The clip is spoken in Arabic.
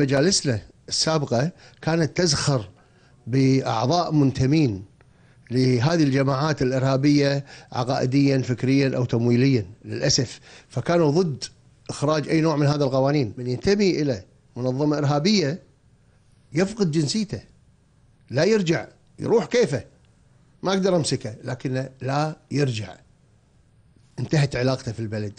مجالسنا السابقة كانت تزخر بأعضاء منتمين لهذه الجماعات الإرهابية عقائديا فكريا أو تمويليا للأسف فكانوا ضد إخراج أي نوع من هذا القوانين من ينتمي إلى منظمة إرهابية يفقد جنسيته لا يرجع يروح كيفه ما أقدر أمسكه لكن لا يرجع انتهت علاقته في البلد